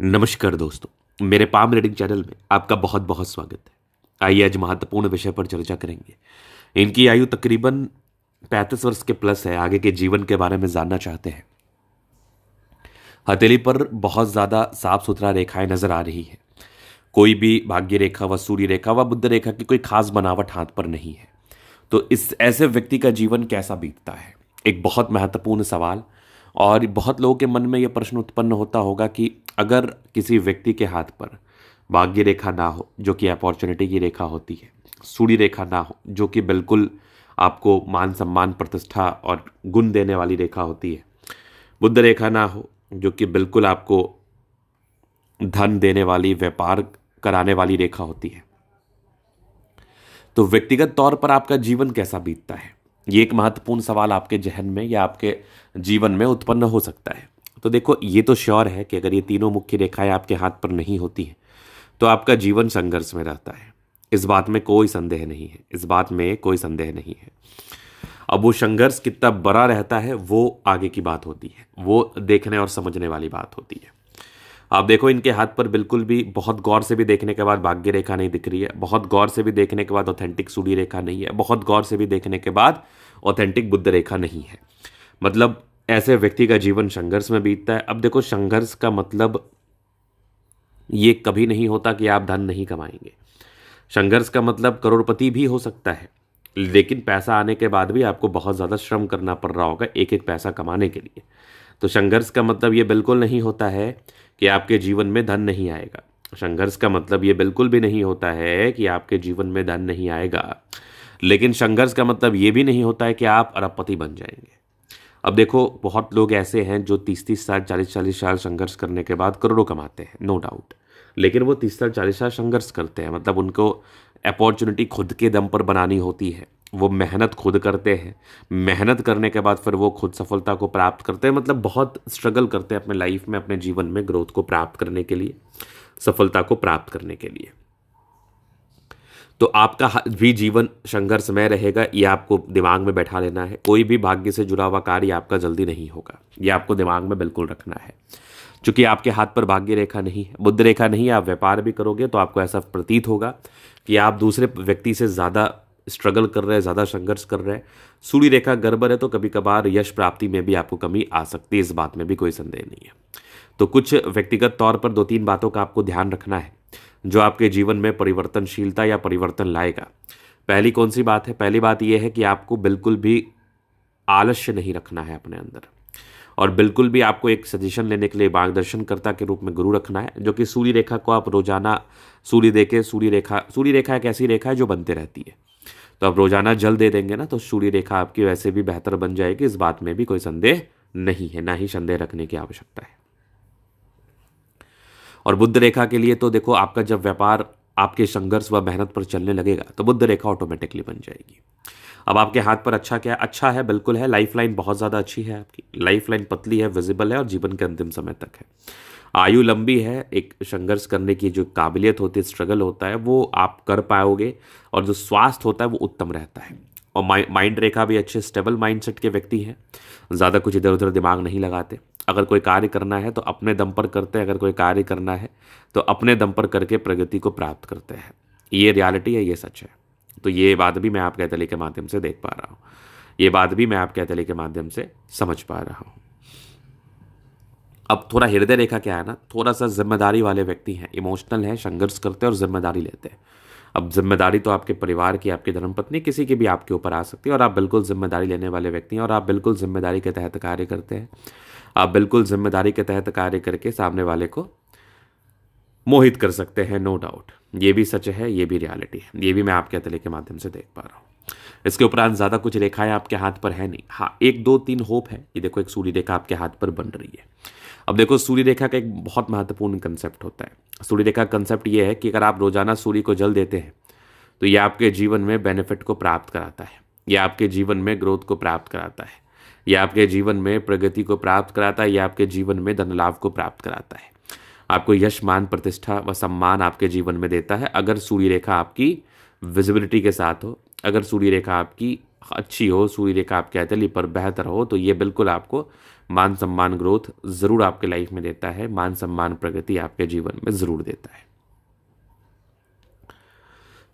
नमस्कार दोस्तों मेरे पाम रीडिंग चैनल में आपका बहुत बहुत स्वागत है आइए आज महत्वपूर्ण विषय पर चर्चा करेंगे इनकी आयु तकरीबन पैंतीस वर्ष के प्लस है आगे के जीवन के बारे में जानना चाहते हैं हथेली पर बहुत ज़्यादा साफ सुथरा रेखाएं नजर आ रही है कोई भी भाग्य रेखा व सूर्य रेखा व बुद्ध रेखा की कोई खास बनावट हाथ पर नहीं है तो इस ऐसे व्यक्ति का जीवन कैसा बीतता है एक बहुत महत्वपूर्ण सवाल और बहुत लोगों के मन में यह प्रश्न उत्पन्न होता होगा कि अगर किसी व्यक्ति के हाथ पर भाग्य रेखा ना हो जो कि अपॉर्चुनिटी की रेखा होती है सूर्य रेखा ना हो जो कि बिल्कुल आपको मान सम्मान प्रतिष्ठा और गुण देने वाली रेखा होती है बुद्ध रेखा ना हो जो कि बिल्कुल आपको धन देने वाली व्यापार कराने वाली रेखा होती है तो व्यक्तिगत तौर पर आपका जीवन कैसा बीतता है ये एक महत्वपूर्ण सवाल आपके जहन में या आपके जीवन में उत्पन्न हो सकता है तो देखो ये तो श्योर है कि अगर ये तीनों मुख्य रेखाएं आपके हाथ पर नहीं होती हैं तो आपका जीवन संघर्ष में रहता है इस बात में कोई संदेह नहीं है इस बात में कोई संदेह नहीं है अब वो संघर्ष कितना बड़ा रहता है वो आगे की बात होती है वो देखने और समझने वाली बात होती है आप देखो इनके हाथ पर बिल्कुल भी बहुत गौर से भी देखने के बाद भाग्य रेखा नहीं दिख रही है बहुत गौर से भी देखने के बाद ऑथेंटिक सूर्य रेखा नहीं है बहुत गौर से भी देखने के बाद ऑथेंटिक बुद्ध रेखा नहीं है मतलब ऐसे व्यक्ति का जीवन संघर्ष में बीतता है अब देखो संघर्ष का मतलब ये कभी नहीं होता कि आप धन नहीं कमाएंगे संघर्ष का मतलब करोड़पति भी हो सकता है लेकिन पैसा आने के बाद भी आपको बहुत ज़्यादा श्रम करना पड़ रहा होगा एक एक पैसा कमाने के लिए तो संघर्ष का मतलब ये बिल्कुल नहीं होता है कि आपके जीवन में धन नहीं आएगा संघर्ष का मतलब ये बिल्कुल भी नहीं होता है कि आपके जीवन में धन नहीं आएगा लेकिन संघर्ष का मतलब ये भी नहीं होता है कि आप अरबपति बन जाएंगे अब देखो बहुत लोग ऐसे हैं जो तीस तीस साल चालीस चालीस साल संघर्ष करने के बाद करोड़ों कमाते हैं नो डाउट लेकिन वो तीस साल चालीस साल संघर्ष करते हैं मतलब उनको अपॉर्चुनिटी खुद के दम पर बनानी होती है वो मेहनत खुद करते हैं मेहनत करने के बाद फिर वो खुद सफलता को प्राप्त करते हैं मतलब बहुत स्ट्रगल करते हैं अपने लाइफ में अपने जीवन में ग्रोथ को प्राप्त करने के लिए सफलता को प्राप्त करने के लिए तो आपका भी जीवन संघर्षमय रहेगा ये आपको दिमाग में बैठा लेना है कोई भी भाग्य से जुड़ा हुआ कार्य आपका जल्दी नहीं होगा ये आपको दिमाग में बिल्कुल रखना है चूंकि आपके हाथ पर भाग्य रेखा नहीं है बुद्ध रेखा नहीं आप व्यापार भी करोगे तो आपको ऐसा प्रतीत होगा कि आप दूसरे व्यक्ति से ज़्यादा स्ट्रगल कर रहे हैं ज़्यादा संघर्ष कर रहे हैं सूर्य रेखा गड़बड़ है तो कभी कभार यश प्राप्ति में भी आपको कमी आ सकती है इस बात में भी कोई संदेह नहीं है तो कुछ व्यक्तिगत तौर पर दो तीन बातों का आपको ध्यान रखना है जो आपके जीवन में परिवर्तनशीलता या परिवर्तन लाएगा पहली कौन सी बात है पहली बात यह है कि आपको बिल्कुल भी आलस्य नहीं रखना है अपने अंदर और बिल्कुल भी आपको एक सजेशन लेने के लिए मार्गदर्शनकर्ता के रूप में गुरु रखना है जो कि सूर्य रेखा को आप रोजाना सूर्य दे के सूर्य रेखा सूर्य रेखा एक ऐसी रेखा है जो बनते रहती है तो आप रोजाना जल दे देंगे ना तो सूर्य रेखा आपकी वैसे भी बेहतर बन जाएगी इस बात में भी कोई संदेह नहीं है ना ही संदेह रखने की आवश्यकता है और बुद्ध रेखा के लिए तो देखो आपका जब व्यापार आपके संघर्ष व मेहनत पर चलने लगेगा तो बुद्ध रेखा ऑटोमेटिकली बन जाएगी अब आपके हाथ पर अच्छा क्या अच्छा है बिल्कुल है लाइफ लाइन बहुत ज़्यादा अच्छी है आपकी लाइफ लाइन पतली है विजिबल है और जीवन के अंतिम समय तक है आयु लंबी है एक संघर्ष करने की जो काबिलियत होती है स्ट्रगल होता है वो आप कर पाओगे और जो स्वास्थ्य होता है वो उत्तम रहता है और माइंड रेखा भी अच्छे स्टेबल माइंडसेट के व्यक्ति हैं ज़्यादा कुछ इधर उधर दिमाग नहीं लगाते अगर कोई कार्य करना है तो अपने दम पर करते हैं अगर कोई कार्य करना है तो अपने दम पर करके प्रगति को प्राप्त करते हैं ये रियलिटी है ये सच है तो ये बात भी मैं आप कैथली के माध्यम से देख पा रहा हूँ ये बात भी मैं आप कैथली के माध्यम से समझ पा रहा हूँ अब थोड़ा हृदय रेखा क्या है ना थोड़ा सा जिम्मेदारी वाले व्यक्ति हैं इमोशनल हैं संघर्ष करते हैं और जिम्मेदारी लेते हैं अब जिम्मेदारी तो आपके परिवार की आपकी धर्मपत्नी किसी की भी आपके ऊपर आ सकती है और आप बिल्कुल जिम्मेदारी लेने वाले व्यक्ति हैं और आप बिल्कुल जिम्मेदारी के तहत कार्य करते हैं आप बिल्कुल जिम्मेदारी के तहत कार्य करके सामने वाले को मोहित कर सकते हैं नो डाउट ये भी सच है ये भी रियलिटी है ये भी मैं आपके अतले के माध्यम से देख पा रहा हूँ इसके उपरांत ज़्यादा कुछ रेखाएं आपके हाथ पर है नहीं हाँ एक दो तीन होप है ये देखो एक सूर्य रेखा आपके हाथ पर बन रही है अब देखो सूर्य रेखा का एक बहुत महत्वपूर्ण कंसेप्ट होता है सूर्य रेखा कंसेप्ट यह है कि अगर आप रोजाना सूर्य को जल देते हैं तो ये आपके जीवन में बेनिफिट को प्राप्त कराता है ये आपके जीवन में ग्रोथ को प्राप्त कराता है यह आपके जीवन में प्रगति को प्राप्त कराता है यह आपके जीवन में धन लाभ को प्राप्त कराता है आपको यश मान प्रतिष्ठा व सम्मान आपके जीवन में देता है अगर सूर्य रेखा आपकी विजिबिलिटी के साथ हो अगर सूर्य रेखा आपकी अच्छी हो सूर्य रेखा आपके अतली पर बेहतर हो तो ये बिल्कुल आपको मान सम्मान ग्रोथ ज़रूर आपके लाइफ में देता है मान सम्मान प्रगति आपके जीवन में ज़रूर देता है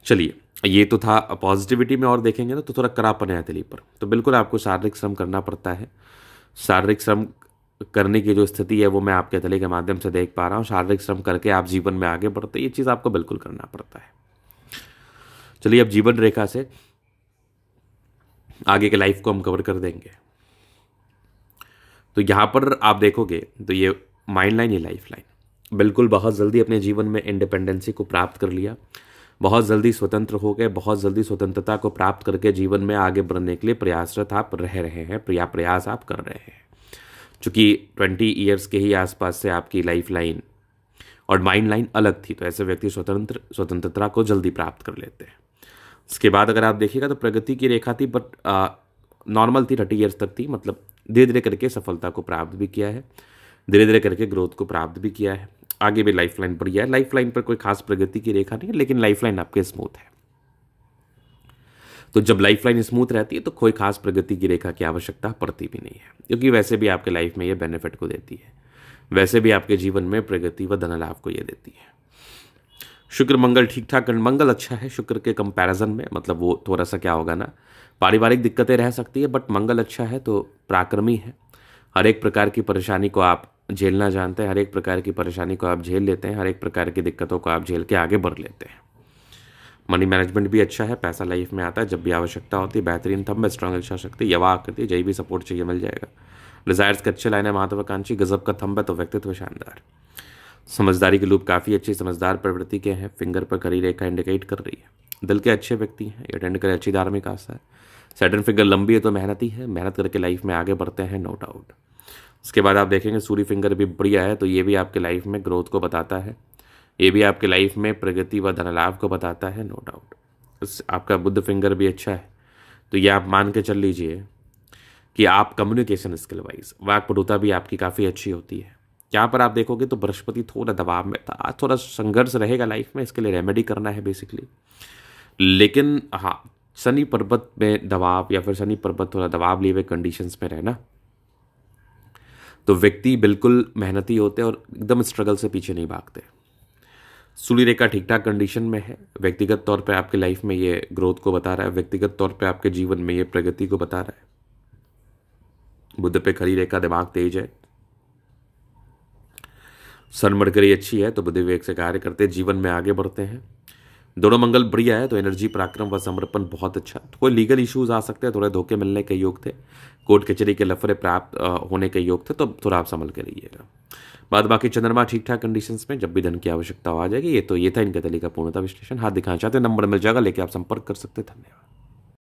चलिए ये तो था पॉजिटिविटी में और देखेंगे ना तो थोड़ा करापन है हथेली पर तो बिल्कुल आपको शारीरिक श्रम करना पड़ता है शारीरिक श्रम करने की जो स्थिति है वो मैं आपके हथेली के माध्यम से देख पा रहा हूँ शारीरिक श्रम करके आप जीवन में आगे बढ़ते ये चीज़ आपको बिल्कुल करना पड़ता है चलिए अब जीवन रेखा से आगे के लाइफ को हम कवर कर देंगे तो यहाँ पर आप देखोगे तो ये माइंड लाइन ये लाइफ लाइन बिल्कुल बहुत जल्दी अपने जीवन में इंडिपेंडेंसी को प्राप्त कर लिया बहुत जल्दी स्वतंत्र हो गए बहुत जल्दी स्वतंत्रता को प्राप्त करके जीवन में आगे बढ़ने के लिए प्रयासरत आप रह रहे हैं प्रया प्रयास आप कर रहे हैं चूँकि ट्वेंटी ईयर्स के ही आसपास से आपकी लाइफ लाइन और माइंड लाइन अलग थी तो ऐसे व्यक्ति स्वतंत्र स्वतंत्रता को जल्दी प्राप्त कर लेते हैं उसके बाद अगर आप देखिएगा तो प्रगति की रेखा थी बट नॉर्मल थी थर्टी ईयर्स तक थी मतलब धीरे धीरे करके सफलता को प्राप्त भी किया है धीरे धीरे करके ग्रोथ को प्राप्त भी किया है आगे भी लाइफ लाइन पर गया लाइफ लाइन पर कोई खास प्रगति की रेखा नहीं है लेकिन लाइफ लाइन आपके स्मूथ है तो जब लाइफ लाइन स्मूथ रहती है तो कोई खास प्रगति की रेखा की आवश्यकता पड़ती भी नहीं है क्योंकि वैसे भी आपके लाइफ में यह बेनिफिट को देती है वैसे भी आपके जीवन में प्रगति व धनलाभ को यह देती है शुक्र मंगल ठीक ठाक मंगल अच्छा है शुक्र के कंपैरिजन में मतलब वो थोड़ा सा क्या होगा ना पारिवारिक दिक्कतें रह सकती है बट मंगल अच्छा है तो पराक्रमी है हर एक प्रकार की परेशानी को आप झेलना जानते हैं हर एक प्रकार की परेशानी को आप झेल लेते हैं हर एक प्रकार की दिक्कतों को आप झेल के आगे बढ़ लेते हैं मनी मैनेजमेंट भी अच्छा है पैसा लाइफ में आता है जब भी आवश्यकता होती है बेहतरीन थम्ब में स्ट्रांग इच्छा शक्ति यवा आकृति जय भी सपोर्ट चाहिए मिल जाएगा डिजायर्स के अच्छे लाइन है महत्वाकांक्षी गजब का थम्ब है तो व्यक्तित्व शानदार समझदारी के लूप काफ़ी अच्छी समझदार प्रवृत्ति के हैं फिंगर पर करी रेखा इंडिकेट कर रही है दिल के अच्छे व्यक्ति हैं अटेंड करें अच्छी धार्मिक आस्था है सेटन फिंगर लंबी है तो मेहनती है मेहनत करके लाइफ में आगे बढ़ते हैं नो डाउट इसके बाद आप देखेंगे सूर्य फिंगर भी बढ़िया है तो ये भी आपके लाइफ में ग्रोथ को बताता है ये भी आपके लाइफ में प्रगति व धनलाभ को बताता है नो डाउट आपका बुद्ध फिंगर भी अच्छा है तो ये आप मान के चल लीजिए कि आप कम्युनिकेशन स्किल वाइज वाकपटुता भी आपकी काफ़ी अच्छी होती है यहाँ पर आप देखोगे तो बृहस्पति थोड़ा दबाव में था थोड़ा संघर्ष रहेगा लाइफ में इसके लिए रेमेडी करना है बेसिकली लेकिन हाँ शनि पर्वत में दबाव या फिर शनि पर्वत थोड़ा दबाव लिए हुए कंडीशंस में रहना तो व्यक्ति बिल्कुल मेहनती होते हैं और एकदम स्ट्रगल से पीछे नहीं भागते सूली रेखा ठीक ठाक कंडीशन में है व्यक्तिगत तौर पर आपके लाइफ में ये ग्रोथ को बता रहा है व्यक्तिगत तौर पर आपके जीवन में ये प्रगति को बता रहा है बुद्ध पे खड़ी रेखा दिमाग तेज है सनमरकरी अच्छी है तो बुद्धि विवेक से कार्य करते जीवन में आगे बढ़ते हैं दोनों मंगल बढ़िया है तो एनर्जी पराक्रम व समर्पण बहुत अच्छा तो कोई लीगल इश्यूज आ सकते हैं थोड़े धोखे मिलने के योग थे कोर्ट कचहरी के लफड़े प्राप्त होने के योग थे तो थोड़ा आप संभल के रहिएगा बाद बाकी चंद्रमा ठीक ठाक कंडीशन में जब भी धन की आवश्यकता आ जाएगी ये तो ये था इनका तली का पूर्णता विश्लेषण हाथ दिखाना चाहते नंबर मिल जाएगा लेके आप संपर्क कर सकते धन्यवाद